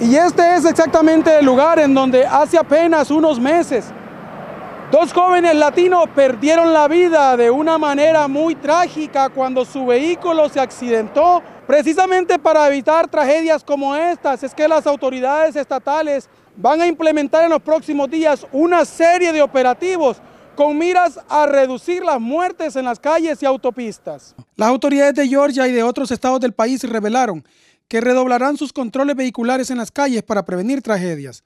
Y este es exactamente el lugar en donde hace apenas unos meses dos jóvenes latinos perdieron la vida de una manera muy trágica cuando su vehículo se accidentó. Precisamente para evitar tragedias como estas es que las autoridades estatales van a implementar en los próximos días una serie de operativos con miras a reducir las muertes en las calles y autopistas. Las autoridades de Georgia y de otros estados del país revelaron que redoblarán sus controles vehiculares en las calles para prevenir tragedias.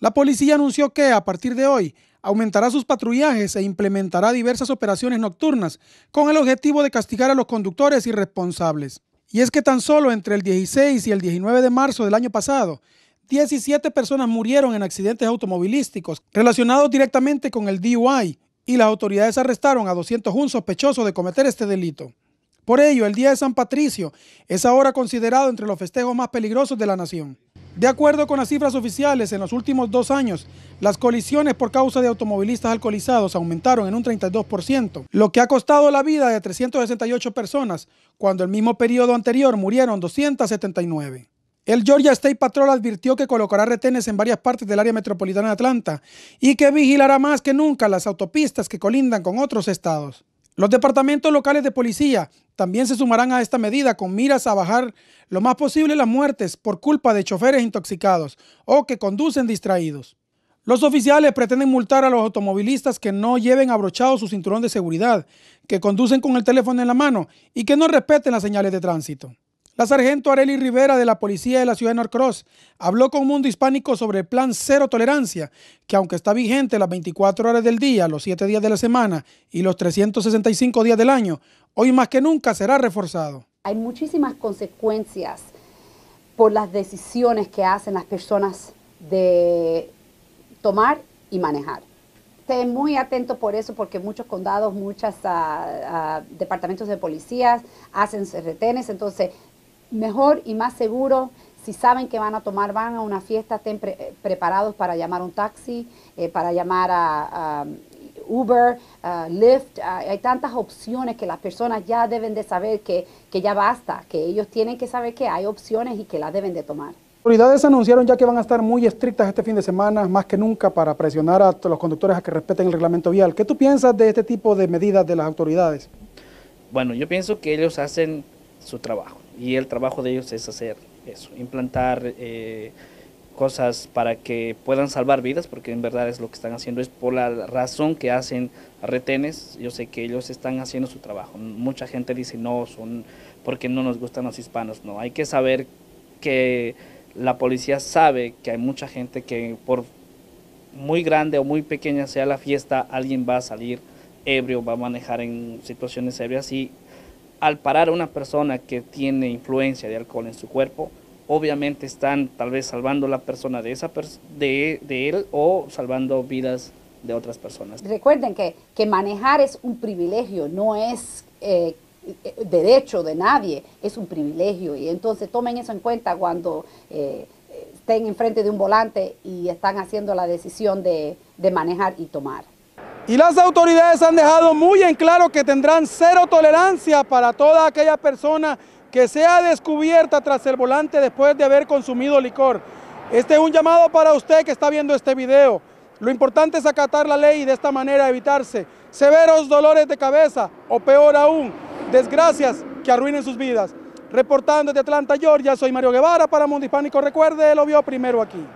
La policía anunció que, a partir de hoy, aumentará sus patrullajes e implementará diversas operaciones nocturnas con el objetivo de castigar a los conductores irresponsables. Y es que tan solo entre el 16 y el 19 de marzo del año pasado, 17 personas murieron en accidentes automovilísticos relacionados directamente con el DUI y las autoridades arrestaron a 201 sospechosos de cometer este delito. Por ello, el Día de San Patricio es ahora considerado entre los festejos más peligrosos de la nación. De acuerdo con las cifras oficiales, en los últimos dos años, las colisiones por causa de automovilistas alcoholizados aumentaron en un 32%, lo que ha costado la vida de 368 personas, cuando el mismo periodo anterior murieron 279. El Georgia State Patrol advirtió que colocará retenes en varias partes del área metropolitana de Atlanta y que vigilará más que nunca las autopistas que colindan con otros estados. Los departamentos locales de policía también se sumarán a esta medida con miras a bajar lo más posible las muertes por culpa de choferes intoxicados o que conducen distraídos. Los oficiales pretenden multar a los automovilistas que no lleven abrochado su cinturón de seguridad, que conducen con el teléfono en la mano y que no respeten las señales de tránsito. La sargento Areli Rivera de la Policía de la Ciudad de Norcross habló con Mundo Hispánico sobre el plan Cero Tolerancia, que aunque está vigente las 24 horas del día, los 7 días de la semana y los 365 días del año, hoy más que nunca será reforzado. Hay muchísimas consecuencias por las decisiones que hacen las personas de tomar y manejar. Estén muy atentos por eso, porque muchos condados, muchos ah, ah, departamentos de policías hacen retenes, entonces mejor y más seguro. Si saben que van a tomar, van a una fiesta, estén eh, preparados para llamar un taxi, eh, para llamar a, um, Uber, Lyft, ah, hay tantas opciones que las personas ya deben de saber que, ya basta, que ellos tienen que saber que hay opciones y que las deben de tomar. Autoridades anunciaron ya que van a estar muy estrictas este fin de semana, más que nunca, para presionar a los conductores a que respeten el reglamento vial. ¿Qué tú piensas de este tipo de medidas de las autoridades? Bueno, yo pienso que ellos hacen su trabajo y el trabajo de ellos es hacer eso, implantar eh, cosas para que puedan salvar vidas, porque en verdad es lo que están haciendo, es por la razón que hacen retenes, yo sé que ellos están haciendo su trabajo. Mucha gente dice, no, son porque no nos gustan los hispanos, no, hay que saber que la policía sabe que hay mucha gente que por muy grande o muy pequeña sea la fiesta, alguien va a salir ebrio, va a manejar en situaciones ebrias y al parar a una persona que tiene influencia de alcohol en su cuerpo, obviamente están tal vez salvando la persona de, esa de, él o salvando vidas de otras personas. Recuerden que, que manejar es un privilegio, no es eh, derecho de nadie, es un privilegio. Y entonces tomen eso en cuenta cuando eh, estén enfrente de un volante y están haciendo la decisión de manejar y tomar. Y las autoridades han dejado muy en claro que tendrán cero tolerancia para toda aquella persona que sea descubierta tras el volante después de haber consumido licor. Este es un llamado para usted que está viendo este video. Lo importante es acatar la ley y de esta manera evitarse severos dolores de cabeza o peor aún, desgracias que arruinen sus vidas. Reportando desde Atlanta, Georgia, soy Mario Guevara para Mundo Hispánico. Recuerde, lo vio primero aquí.